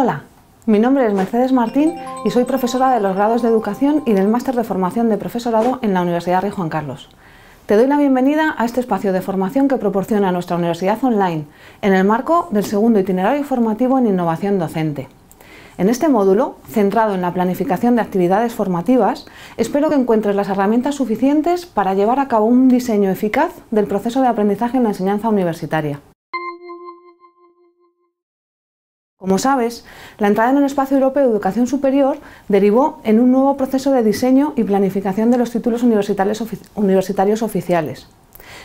Hola, mi nombre es Mercedes Martín y soy profesora de los grados de educación y del máster de formación de profesorado en la Universidad Rey Juan Carlos. Te doy la bienvenida a este espacio de formación que proporciona nuestra universidad online en el marco del segundo itinerario formativo en innovación docente. En este módulo, centrado en la planificación de actividades formativas, espero que encuentres las herramientas suficientes para llevar a cabo un diseño eficaz del proceso de aprendizaje en la enseñanza universitaria. Como sabes, la entrada en el espacio europeo de educación superior derivó en un nuevo proceso de diseño y planificación de los títulos universitarios, universitarios oficiales.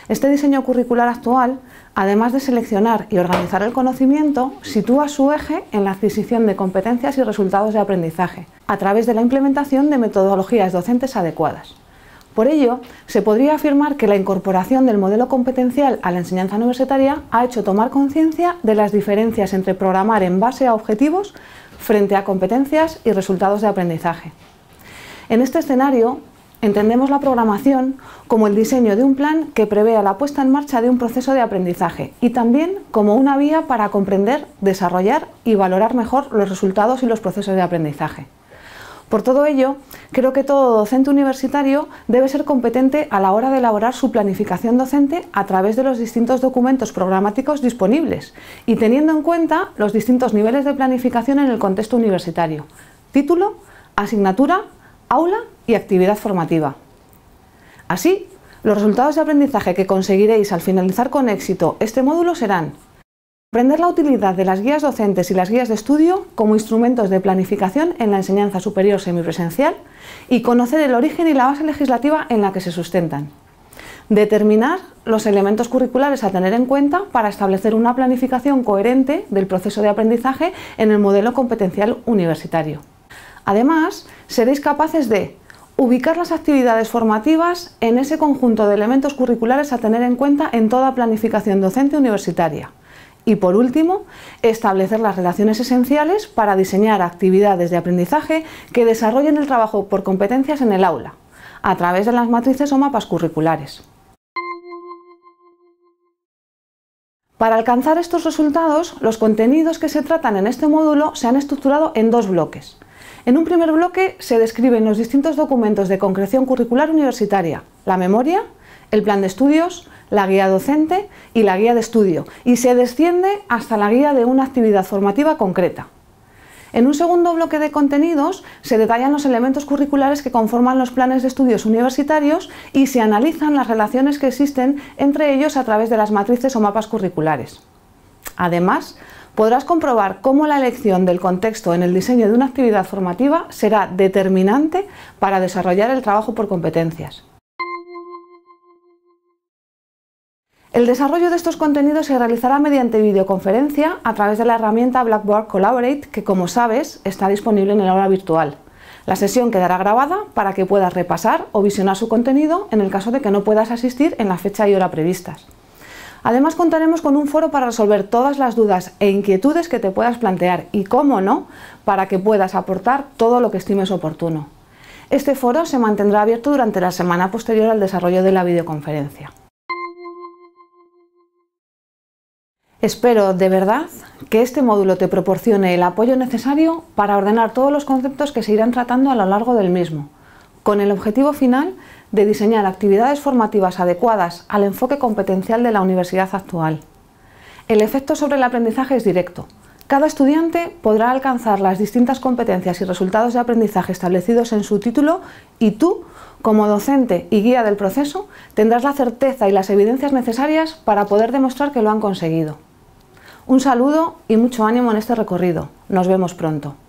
Este diseño curricular actual, además de seleccionar y organizar el conocimiento, sitúa su eje en la adquisición de competencias y resultados de aprendizaje, a través de la implementación de metodologías docentes adecuadas. Por ello, se podría afirmar que la incorporación del modelo competencial a la enseñanza universitaria ha hecho tomar conciencia de las diferencias entre programar en base a objetivos frente a competencias y resultados de aprendizaje. En este escenario, entendemos la programación como el diseño de un plan que prevea la puesta en marcha de un proceso de aprendizaje y también como una vía para comprender, desarrollar y valorar mejor los resultados y los procesos de aprendizaje. Por todo ello, creo que todo docente universitario debe ser competente a la hora de elaborar su planificación docente a través de los distintos documentos programáticos disponibles y teniendo en cuenta los distintos niveles de planificación en el contexto universitario, título, asignatura, aula y actividad formativa. Así, los resultados de aprendizaje que conseguiréis al finalizar con éxito este módulo serán Aprender la utilidad de las guías docentes y las guías de estudio como instrumentos de planificación en la enseñanza superior semipresencial y conocer el origen y la base legislativa en la que se sustentan. Determinar los elementos curriculares a tener en cuenta para establecer una planificación coherente del proceso de aprendizaje en el modelo competencial universitario. Además, seréis capaces de ubicar las actividades formativas en ese conjunto de elementos curriculares a tener en cuenta en toda planificación docente universitaria y por último, establecer las relaciones esenciales para diseñar actividades de aprendizaje que desarrollen el trabajo por competencias en el aula, a través de las matrices o mapas curriculares. Para alcanzar estos resultados, los contenidos que se tratan en este módulo se han estructurado en dos bloques. En un primer bloque se describen los distintos documentos de concreción curricular universitaria, la memoria el plan de estudios, la guía docente y la guía de estudio, y se desciende hasta la guía de una actividad formativa concreta. En un segundo bloque de contenidos se detallan los elementos curriculares que conforman los planes de estudios universitarios y se analizan las relaciones que existen entre ellos a través de las matrices o mapas curriculares. Además, podrás comprobar cómo la elección del contexto en el diseño de una actividad formativa será determinante para desarrollar el trabajo por competencias. El desarrollo de estos contenidos se realizará mediante videoconferencia a través de la herramienta Blackboard Collaborate, que como sabes está disponible en el aula virtual. La sesión quedará grabada para que puedas repasar o visionar su contenido en el caso de que no puedas asistir en la fecha y hora previstas. Además contaremos con un foro para resolver todas las dudas e inquietudes que te puedas plantear y, cómo no, para que puedas aportar todo lo que estimes oportuno. Este foro se mantendrá abierto durante la semana posterior al desarrollo de la videoconferencia. Espero de verdad que este módulo te proporcione el apoyo necesario para ordenar todos los conceptos que se irán tratando a lo largo del mismo, con el objetivo final de diseñar actividades formativas adecuadas al enfoque competencial de la universidad actual. El efecto sobre el aprendizaje es directo. Cada estudiante podrá alcanzar las distintas competencias y resultados de aprendizaje establecidos en su título y tú, como docente y guía del proceso, tendrás la certeza y las evidencias necesarias para poder demostrar que lo han conseguido. Un saludo y mucho ánimo en este recorrido. Nos vemos pronto.